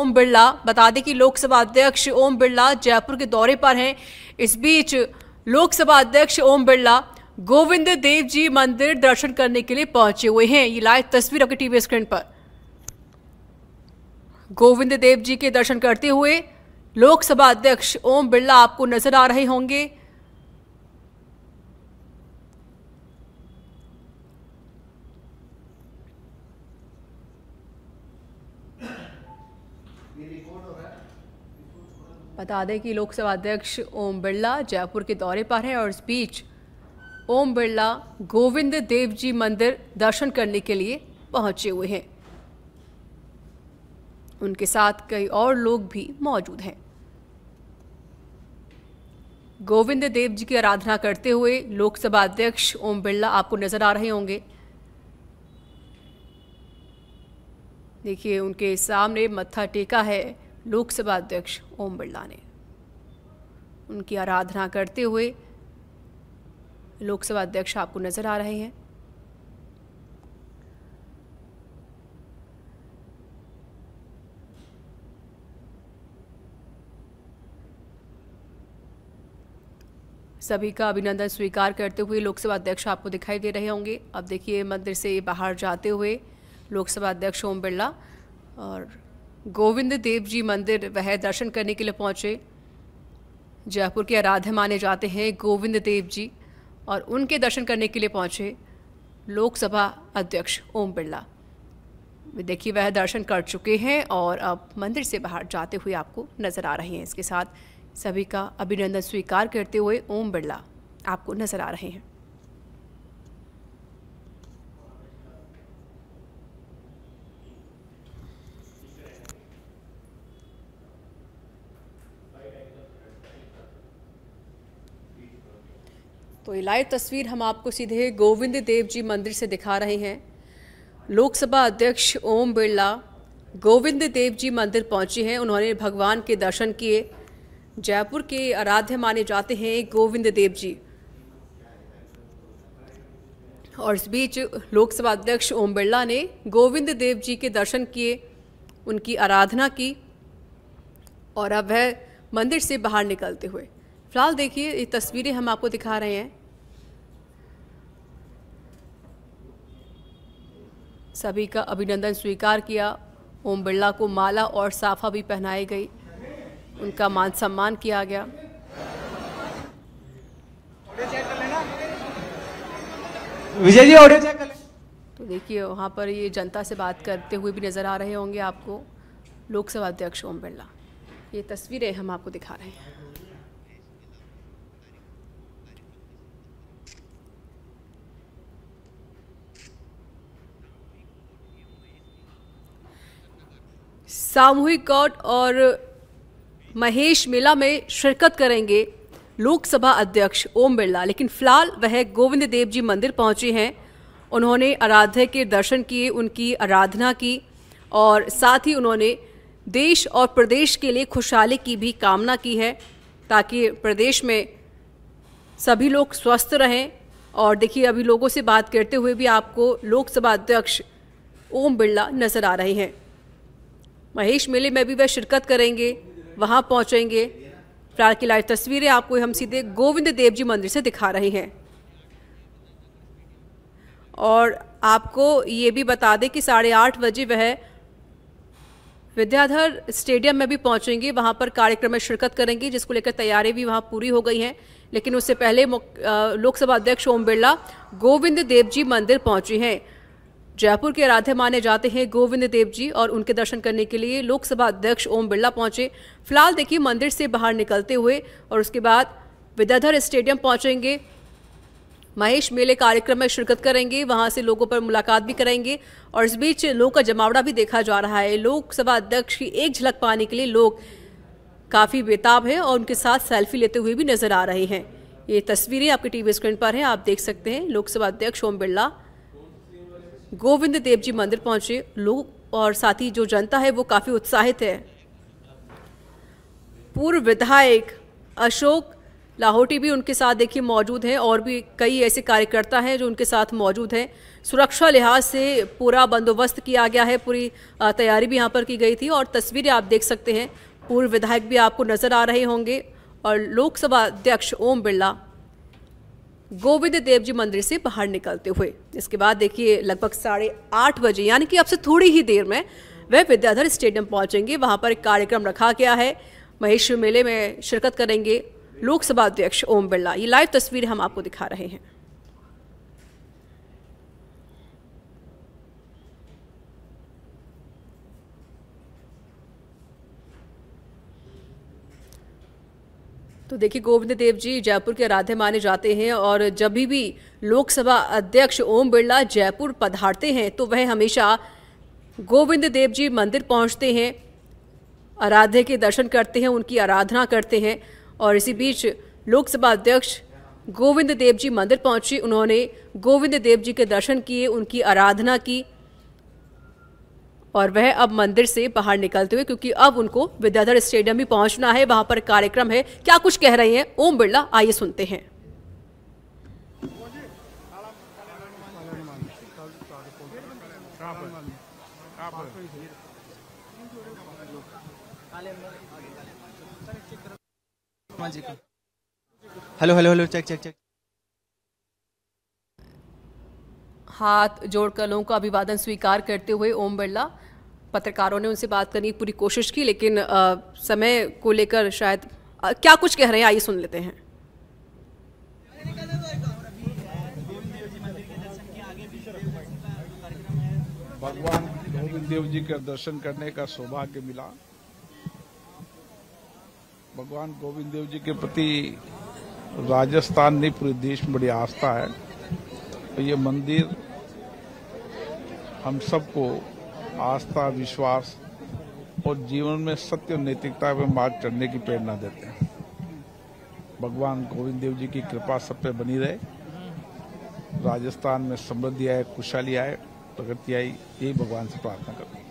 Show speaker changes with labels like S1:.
S1: ओम बिरला बता दें कि लोकसभा अध्यक्ष ओम बिरला जयपुर के दौरे पर हैं इस बीच लोकसभा अध्यक्ष ओम बिरला गोविंद देव जी मंदिर दर्शन करने के लिए पहुंचे हुए हैं ये लाइव तस्वीर आपके टीवी स्क्रीन पर गोविंद देव जी के दर्शन करते हुए लोकसभा अध्यक्ष ओम बिरला आपको नजर आ रहे होंगे बता दें कि लोकसभा अध्यक्ष ओम बिरला जयपुर के दौरे पर हैं और इस बीच ओम बिरला गोविंद देव जी मंदिर दर्शन करने के लिए पहुंचे हुए हैं उनके साथ कई और लोग भी मौजूद हैं गोविंद देव जी की आराधना करते हुए लोकसभा अध्यक्ष ओम बिरला आपको नजर आ रहे होंगे देखिए उनके सामने मत्था टेका है लोकसभा अध्यक्ष ओम बिरला ने उनकी आराधना करते हुए लोकसभा अध्यक्ष आपको नज़र आ रहे हैं सभी का अभिनंदन स्वीकार करते हुए लोकसभा अध्यक्ष आपको दिखाई दे रहे होंगे अब देखिए मंदिर से बाहर जाते हुए लोकसभा अध्यक्ष ओम बिरला और गोविंद देव जी मंदिर वह दर्शन करने के लिए पहुँचे जयपुर के आराध्य माने जाते हैं गोविंद देव जी और उनके दर्शन करने के लिए पहुँचे लोकसभा अध्यक्ष ओम बिरला देखिए वह दर्शन कर चुके हैं और अब मंदिर से बाहर जाते हुए आपको नज़र आ रहे हैं इसके साथ सभी का अभिनंदन स्वीकार करते हुए ओम बिरला आपको नज़र आ रहे हैं तो ये लाइव तस्वीर हम आपको सीधे गोविंद देव जी मंदिर से दिखा रहे हैं लोकसभा अध्यक्ष ओम बिरला गोविंद देव जी मंदिर पहुंचे हैं उन्होंने भगवान के दर्शन किए जयपुर के आराध्य माने जाते हैं गोविंद देव जी और इस बीच लोकसभा अध्यक्ष ओम बिरला ने गोविंद देव जी के दर्शन किए उनकी आराधना की और अब वह मंदिर से बाहर निकलते हुए फ़िलहाल देखिए ये तस्वीरें हम आपको दिखा रहे हैं सभी का अभिनंदन स्वीकार किया ओम बिरला को माला और साफा भी पहनाई गई उनका मान सम्मान किया गया विजय जी ऑडियो चेक कर तो देखिए वहाँ पर ये जनता से बात करते हुए भी नज़र आ रहे होंगे आपको लोकसभा अध्यक्ष ओम बिरला ये तस्वीरें हम आपको दिखा रहे हैं सामूहिक गौट और महेश मेला में शिरकत करेंगे लोकसभा अध्यक्ष ओम बिरला लेकिन फिलहाल वह गोविंद देव जी मंदिर पहुंचे हैं उन्होंने आराध्य के दर्शन किए उनकी आराधना की और साथ ही उन्होंने देश और प्रदेश के लिए खुशहाली की भी कामना की है ताकि प्रदेश में सभी लोग स्वस्थ रहें और देखिए अभी लोगों से बात करते हुए भी आपको लोकसभा अध्यक्ष ओम बिरला नजर आ रहे हैं महेश मेले में भी वह शिरकत करेंगे वहाँ पहुँचेंगे फिलहाल की लाइव तस्वीरें आपको हम सीधे गोविंद देव जी मंदिर से दिखा रहे हैं और आपको ये भी बता दें कि साढ़े आठ बजे वह विद्याधर स्टेडियम में भी पहुंचेंगे वहां पर कार्यक्रम में शिरकत करेंगी जिसको लेकर तैयारी भी वहां पूरी हो गई हैं लेकिन उससे पहले लोकसभा अध्यक्ष ओम बिरला गोविंद देव जी मंदिर पहुंचे हैं जयपुर के आराध्य माने जाते हैं गोविंद देव जी और उनके दर्शन करने के लिए लोकसभा अध्यक्ष ओम बिरला पहुंचे फिलहाल देखिए मंदिर से बाहर निकलते हुए और उसके बाद विद्याधर स्टेडियम पहुंचेंगे महेश मेले कार्यक्रम में शिरकत करेंगे वहां से लोगों पर मुलाकात भी करेंगे और इस बीच लोग का जमावड़ा भी देखा जा रहा है लोकसभा अध्यक्ष की एक झलक पाने के लिए लोग काफ़ी बेताब हैं और उनके साथ सेल्फी लेते हुए भी नजर आ रहे हैं ये तस्वीरें आपकी टीवी स्क्रीन पर हैं आप देख सकते हैं लोकसभा अध्यक्ष ओम बिरला गोविंद देव जी मंदिर पहुंचे लोग और साथ ही जो जनता है वो काफ़ी उत्साहित है पूर्व विधायक अशोक लाहौटी भी उनके साथ देखिए मौजूद हैं और भी कई ऐसे कार्यकर्ता हैं जो उनके साथ मौजूद हैं सुरक्षा लिहाज से पूरा बंदोबस्त किया गया है पूरी तैयारी भी यहाँ पर की गई थी और तस्वीरें आप देख सकते हैं पूर्व विधायक भी आपको नज़र आ रहे होंगे और लोकसभा अध्यक्ष ओम बिरला गोविंद देव जी मंदिर से बाहर निकलते हुए इसके बाद देखिए लगभग साढ़े आठ बजे यानी कि अब से थोड़ी ही देर में वह विद्याधर स्टेडियम पहुंचेंगे वहां पर एक कार्यक्रम रखा गया है महेश मेले में शिरकत करेंगे लोकसभा अध्यक्ष ओम बिरला ये लाइव तस्वीर हम आपको दिखा रहे हैं तो देखिए गोविंद देव जी जयपुर के आराध्य माने जाते हैं और जब भी लोकसभा अध्यक्ष ओम बिरला जयपुर पधारते हैं तो वह हमेशा गोविंद देव जी मंदिर पहुंचते हैं आराध्य के दर्शन करते हैं उनकी आराधना करते हैं और इसी बीच लोकसभा अध्यक्ष गोविंद देव जी मंदिर पहुंचे उन्होंने गोविंद देव जी के दर्शन किए उनकी आराधना की और वह अब मंदिर से बाहर निकलते हुए क्योंकि अब उनको विद्याधर स्टेडियम भी पहुंचना है वहां पर कार्यक्रम है क्या कुछ कह रहे हैं ओम बिरला आइए सुनते हैं hello hello hello check check check हाथ जोड़कर लोगों का अभिवादन स्वीकार करते हुए ओम बिरला पत्रकारों ने उनसे बात करने की पूरी कोशिश की लेकिन आ, समय को लेकर शायद आ, क्या कुछ कह रहे हैं आइए सुन लेते हैं भगवान गोविंद देव जी का दर्शन करने का सौभाग्य मिला भगवान गोविंद देव जी के प्रति राजस्थान नहीं पूरे देश में बड़ी आस्था है तो ये मंदिर हम सबको आस्था विश्वास और जीवन में सत्य और नैतिकता पर मार्ग चढ़ने की प्रेरणा देते हैं भगवान गोविंद देव जी की कृपा सब पे बनी रहे राजस्थान में समृद्धि आए खुशहाली आए प्रगति आई यही भगवान से प्रार्थना करते हैं